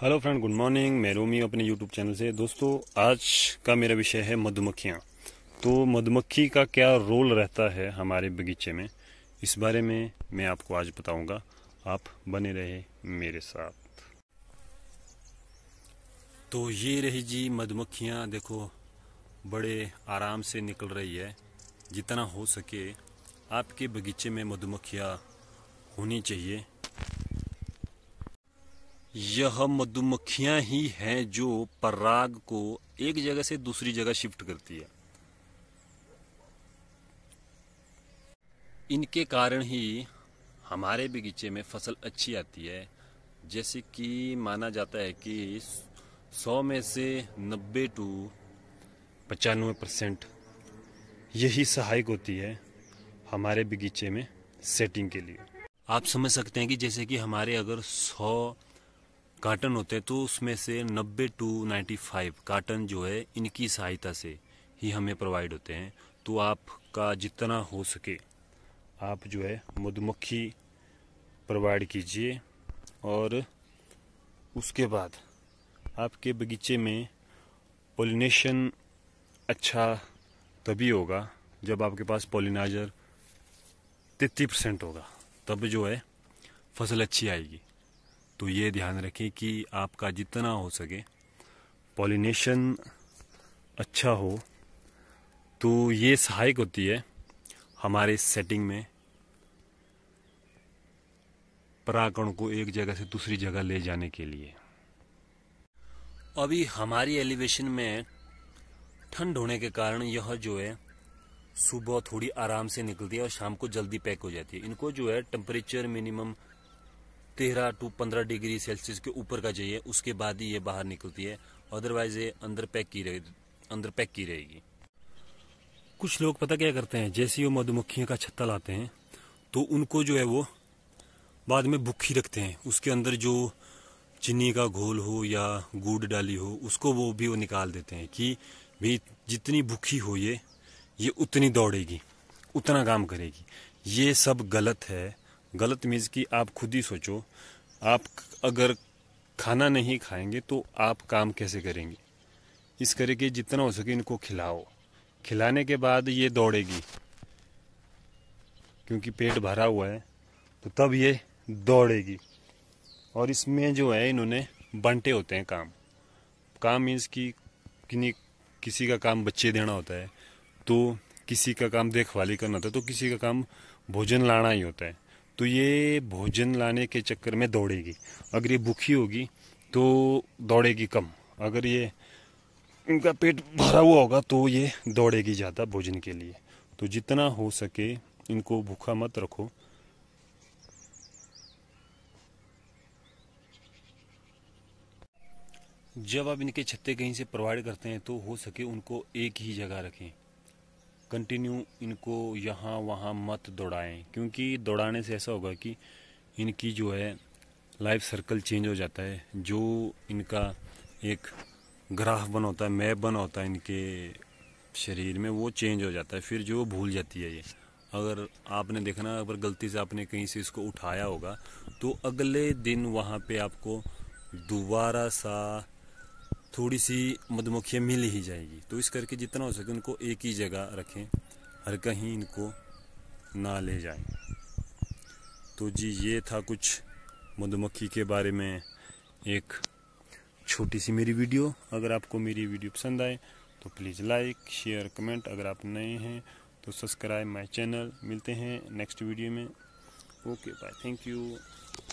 hello friend good morning मैं रोमी अपने YouTube channel से दोस्तों आज का मेरा विषय है मधुमक्खियाँ तो मधुमक्खी का क्या रोल रहता है हमारे बगीचे में इस बारे में मैं आपको आज बताऊंगा आप बने रहे मेरे साथ तो ये रही जी मधुमक्खियाँ देखो बड़े आराम से निकल रही है जितना हो सके आपके बगीचे में मधुमक्खियाँ होनी चाहिए यह मधुमक्खियां ही हैं जो पराग को एक जगह से दूसरी जगह शिफ्ट करती है इनके कारण ही हमारे बगीचे में फसल अच्छी आती है जैसे कि माना जाता है कि 100 में से 90 टू पचानवे परसेंट यही सहायक होती है हमारे बगीचे में सेटिंग के लिए आप समझ सकते हैं कि जैसे कि हमारे अगर कार्टन होते हैं तो उसमें से 90 टू 95 कार्टन जो है इनकी सहायता से ही हमें प्रोवाइड होते हैं तो आपका जितना हो सके आप जो है मधुमक्खी प्रोवाइड कीजिए और उसके बाद आपके बगीचे में पोलिनेशन अच्छा तभी होगा जब आपके पास पोलिनाइजर तेती परसेंट होगा तब जो है फसल अच्छी आएगी तो ये ध्यान रखें कि आपका जितना हो सके पॉलिनेशन अच्छा हो तो ये सहायक होती है हमारे सेटिंग में परागण को एक जगह से दूसरी जगह ले जाने के लिए अभी हमारी एलिवेशन में ठंड होने के कारण यह जो है सुबह थोड़ी आराम से निकलती है और शाम को जल्दी पैक हो जाती है इनको जो है टेम्परेचर मिनिमम तेरह टू पंद्रह डिग्री सेल्सियस के ऊपर का चाहिए उसके बाद ही ये बाहर निकलती है अदरवाइज़ ये अंदर पैक की रहे अंदर पैक की रहेगी कुछ लोग पता क्या करते हैं जैसे वो मधुमक्खियों का छत्ता लाते हैं तो उनको जो है वो बाद में भूखी रखते हैं उसके अंदर जो चीनी का घोल हो या गुड़ डाली हो उसको वो भी वो निकाल देते हैं कि भी जितनी भूखी हो ये ये उतनी दौड़ेगी उतना काम करेगी ये सब गलत है गलत मीन्स कि आप खुद ही सोचो आप अगर खाना नहीं खाएंगे तो आप काम कैसे करेंगे इस करके जितना हो सके इनको खिलाओ खिलाने के बाद ये दौड़ेगी क्योंकि पेट भरा हुआ है तो तब ये दौड़ेगी और इसमें जो है इन्होंने बंटे होते हैं काम काम मीन्स कि किन्हीं किसी का काम बच्चे देना होता है तो किसी का काम देखभाली करना होता है तो किसी का काम भोजन लाना ही होता है तो ये भोजन लाने के चक्कर में दौड़ेगी अगर ये भूखी होगी तो दौड़ेगी कम अगर ये इनका पेट भरा हुआ होगा तो ये दौड़ेगी ज़्यादा भोजन के लिए तो जितना हो सके इनको भूखा मत रखो जब आप इनके छत्ते कहीं से प्रोवाइड करते हैं तो हो सके उनको एक ही जगह रखें कंटिन्यू इनको यहाँ वहाँ मत दौड़ाएं क्योंकि दौड़ाने से ऐसा होगा कि इनकी जो है लाइफ सर्कल चेंज हो जाता है जो इनका एक ग्राफ बना होता है मैप बना होता है इनके शरीर में वो चेंज हो जाता है फिर जो भूल जाती है ये अगर आपने देखना अगर गलती से आपने कहीं से इसको उठाया होगा तो अगले दिन वहाँ पे आपको दोबारा सा थोड़ी सी मधुमक्खियाँ मिल ही जाएगी तो इस करके जितना हो सके उनको एक ही जगह रखें हर कहीं इनको ना ले जाएं तो जी ये था कुछ मधुमक्खी के बारे में एक छोटी सी मेरी वीडियो अगर आपको मेरी वीडियो पसंद आए तो प्लीज़ लाइक शेयर कमेंट अगर आप नए हैं तो सब्सक्राइब माय चैनल मिलते हैं नेक्स्ट वीडियो में ओके बाय थैंक यू